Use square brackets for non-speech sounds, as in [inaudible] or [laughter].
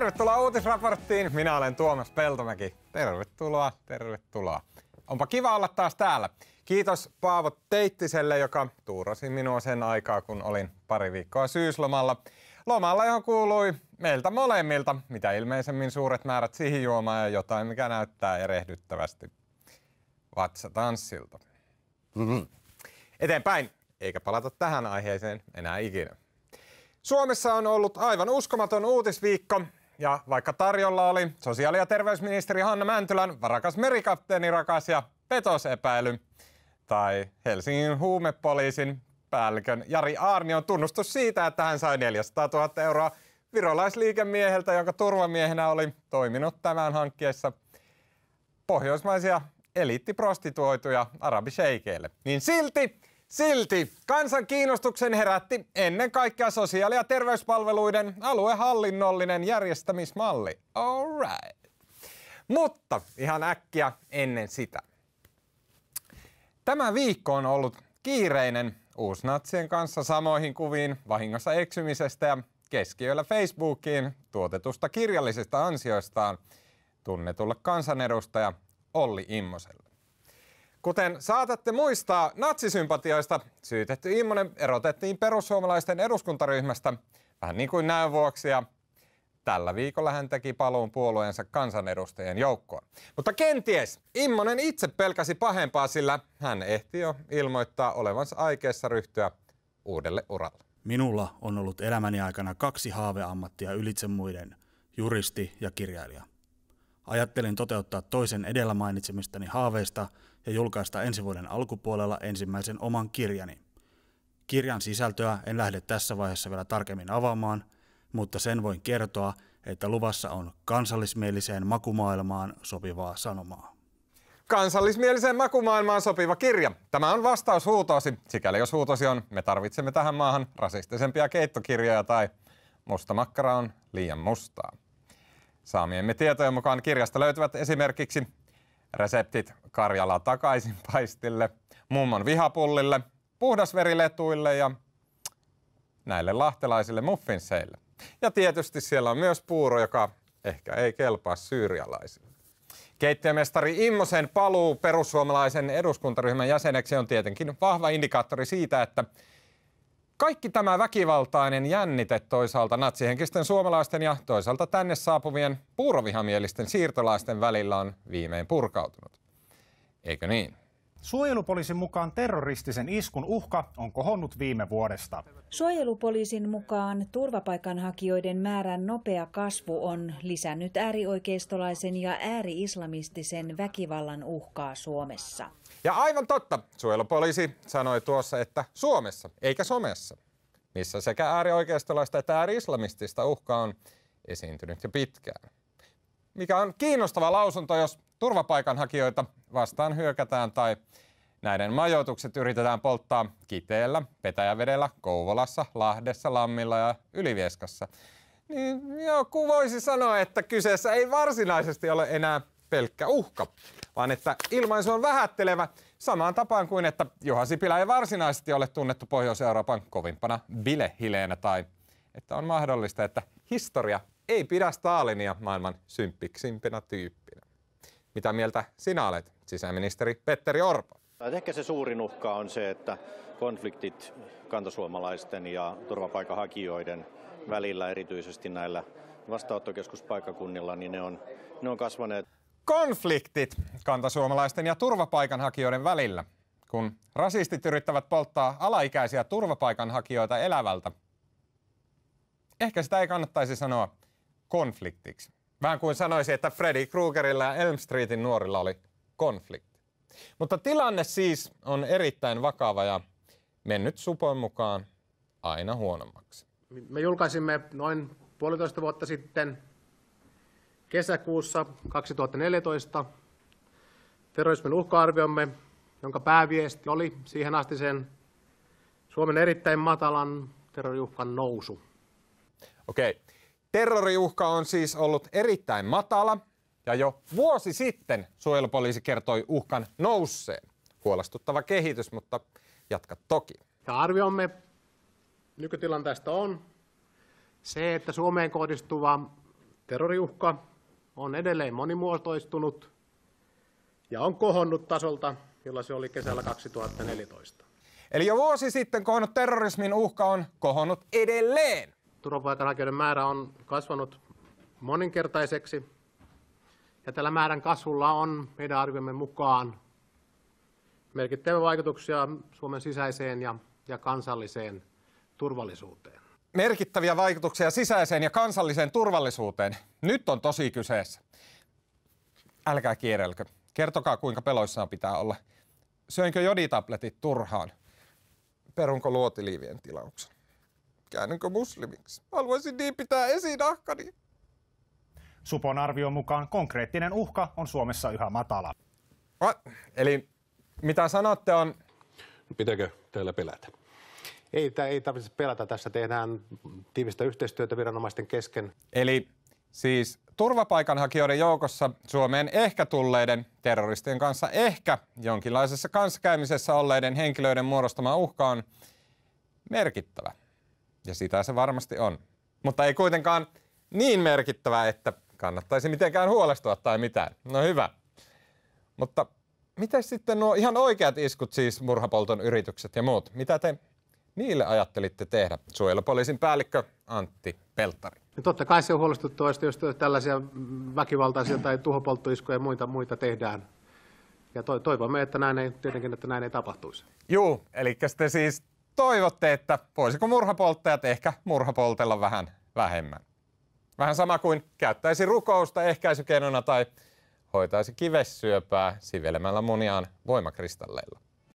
Tervetuloa uutisraporttiin. Minä olen Tuomas Peltomäki. Tervetuloa, tervetuloa. Onpa kiva olla taas täällä. Kiitos Paavo Teittiselle, joka tuurasi minua sen aikaa, kun olin pari viikkoa syyslomalla. Lomalla, johon kuului meiltä molemmilta, mitä ilmeisemmin suuret määrät sihijuomaa ja jotain, mikä näyttää erehdyttävästi vatsatanssilta. Mm-hmm. Eteenpäin, eikä palata tähän aiheeseen enää ikinä. Suomessa on ollut aivan uskomaton uutisviikko ja vaikka tarjolla oli sosiaali- ja terveysministeri Hanna Mäntylän varakas merikapteeni rakas ja petosepäily, tai Helsingin huumepoliisin päällikön Jari on tunnustus siitä, että hän sai 400 000 euroa virolaisliikemieheltä, jonka turvamiehenä oli toiminut tämän hankkeessa pohjoismaisia eliittiprostituoituja arabisheikeille. Niin silti Silti kansan kiinnostuksen herätti ennen kaikkea sosiaali- ja terveyspalveluiden aluehallinnollinen järjestämismalli. Alright. Mutta ihan äkkiä ennen sitä. Tämä viikko on ollut kiireinen uusnatsien kanssa samoihin kuviin vahingossa eksymisestä ja keskiöllä Facebookiin tuotetusta kirjallisesta ansioistaan tunnetulle kansanedustaja Olli Immoselle. Kuten saatatte muistaa natsisympatioista, syytetty Immonen erotettiin perussuomalaisten eduskuntaryhmästä vähän niin kuin näin vuoksi ja tällä viikolla hän teki paluun puolueensa kansanedustajien joukkoon. Mutta kenties Immonen itse pelkäsi pahempaa, sillä hän ehti jo ilmoittaa olevansa aikeessa ryhtyä uudelle uralle. Minulla on ollut elämäni aikana kaksi haaveammattia ylitse muiden, juristi ja kirjailija. Ajattelin toteuttaa toisen edellä mainitsemistani haaveista – ja julkaista ensi vuoden alkupuolella ensimmäisen oman kirjani. Kirjan sisältöä en lähde tässä vaiheessa vielä tarkemmin avaamaan, mutta sen voin kertoa, että luvassa on kansallismieliseen makumaailmaan sopivaa sanomaa. Kansallismieliseen makumaailmaan sopiva kirja. Tämä on vastaus huutoosi. Sikäli jos huutosi on, me tarvitsemme tähän maahan rasistisempia keittokirjoja tai musta makkara on liian mustaa. Saamiemme tietojen mukaan kirjasta löytyvät esimerkiksi Reseptit Karjala takaisin [laughs] paistille, mummon vihapullille, puhdasveriletuille ja näille lahtelaisille muffinseille. Ja tietysti siellä on myös puuro, joka ehkä ei kelpaa syyrialaisille. Keittiömestari Immosen paluu perussuomalaisen eduskuntaryhmän jäseneksi on tietenkin vahva indikaattori siitä, että kaikki tämä väkivaltainen jännite toisaalta natsihenkisten suomalaisten ja toisaalta tänne saapuvien puurovihamielisten siirtolaisten välillä on viimein purkautunut. Eikö niin? Suojelupoliisin mukaan terroristisen iskun uhka on kohonnut viime vuodesta. Suojelupoliisin mukaan turvapaikanhakijoiden määrän nopea kasvu on lisännyt äärioikeistolaisen ja ääri-islamistisen väkivallan uhkaa Suomessa. Ja aivan totta, suojelupoliisi sanoi tuossa, että Suomessa eikä somessa, missä sekä äärioikeistolaista että ääri-islamistista uhkaa on esiintynyt jo pitkään. Mikä on kiinnostava lausunto, jos turvapaikanhakijoita vastaan hyökätään tai näiden majoitukset yritetään polttaa Kiteellä, Petäjävedellä, Kouvolassa, Lahdessa, Lammilla ja Ylivieskassa. Niin joku voisi sanoa, että kyseessä ei varsinaisesti ole enää pelkkä uhka, vaan että ilmaisu on vähättelevä samaan tapaan kuin että Juha Sipilä ei varsinaisesti ole tunnettu Pohjois-Euroopan kovimpana bilehileenä tai että on mahdollista, että historia ei pidä Stalinia maailman symppiksimpinä tyyppinä. Mitä mieltä sinä olet, sisäministeri Petteri Orpo? Ehkä se suurin uhka on se, että konfliktit kantasuomalaisten ja turvapaikanhakijoiden välillä, erityisesti näillä vastaanottokeskuspaikkakunnilla, niin ne on, ne on kasvaneet. Konfliktit kantasuomalaisten ja turvapaikanhakijoiden välillä. Kun rasistit yrittävät polttaa alaikäisiä turvapaikanhakijoita elävältä. Ehkä sitä ei kannattaisi sanoa konfliktiksi. Vähän kuin sanoisi, että Freddy Kruegerilla ja Elm Streetin nuorilla oli konflikti. Mutta tilanne siis on erittäin vakava ja mennyt supon mukaan aina huonommaksi. Me julkaisimme noin puolitoista vuotta sitten kesäkuussa 2014 terrorismin uhka-arviomme, jonka pääviesti oli siihen asti sen Suomen erittäin matalan terroriuhkan nousu. Okei. Okay. Terroriuhka on siis ollut erittäin matala ja jo vuosi sitten suojelupoliisi kertoi uhkan nousseen. Huolestuttava kehitys, mutta jatka toki. Ja arviomme nykytilanteesta on se, että Suomeen kohdistuva terroriuhka on edelleen monimuotoistunut ja on kohonnut tasolta, jolla se oli kesällä 2014. Eli jo vuosi sitten kohonnut terrorismin uhka on kohonnut edelleen turvapaikanhakijoiden määrä on kasvanut moninkertaiseksi. Ja tällä määrän kasvulla on meidän arviomme mukaan merkittäviä vaikutuksia Suomen sisäiseen ja, ja kansalliseen turvallisuuteen. Merkittäviä vaikutuksia sisäiseen ja kansalliseen turvallisuuteen. Nyt on tosi kyseessä. Älkää kierrelkö. Kertokaa, kuinka peloissaan pitää olla. Syönkö joditabletit turhaan? Perunko luotiliivien tilauksen? Käännynkö muslimiksi? Haluaisin niin pitää esiin ahkani. Supon arvion mukaan konkreettinen uhka on Suomessa yhä matala. Va, eli mitä sanotte on... No Pitääkö teillä pelätä? Ei, ei tarvitse pelätä. Tässä tehdään tiivistä yhteistyötä viranomaisten kesken. Eli siis turvapaikanhakijoiden joukossa Suomeen ehkä tulleiden terroristien kanssa ehkä jonkinlaisessa kanssakäymisessä olleiden henkilöiden muodostama uhka on merkittävä. Ja sitä se varmasti on. Mutta ei kuitenkaan niin merkittävä, että kannattaisi mitenkään huolestua tai mitään. No hyvä. Mutta miten sitten nuo ihan oikeat iskut, siis murhapolton yritykset ja muut? Mitä te niille ajattelitte tehdä? Suojelupoliisin päällikkö Antti Peltari. Ja no totta kai se on huolestuttavaa, jos tällaisia väkivaltaisia tai tuhopolttoiskuja ja muita, muita tehdään. Ja toivomme, että näin ei, tietenkin, että näin ei tapahtuisi. Joo, eli te siis toivotte, että voisiko murhapolttajat ehkä murhapoltella vähän vähemmän. Vähän sama kuin käyttäisi rukousta ehkäisykenona tai hoitaisi kivessyöpää sivelemällä moniaan voimakristalleilla.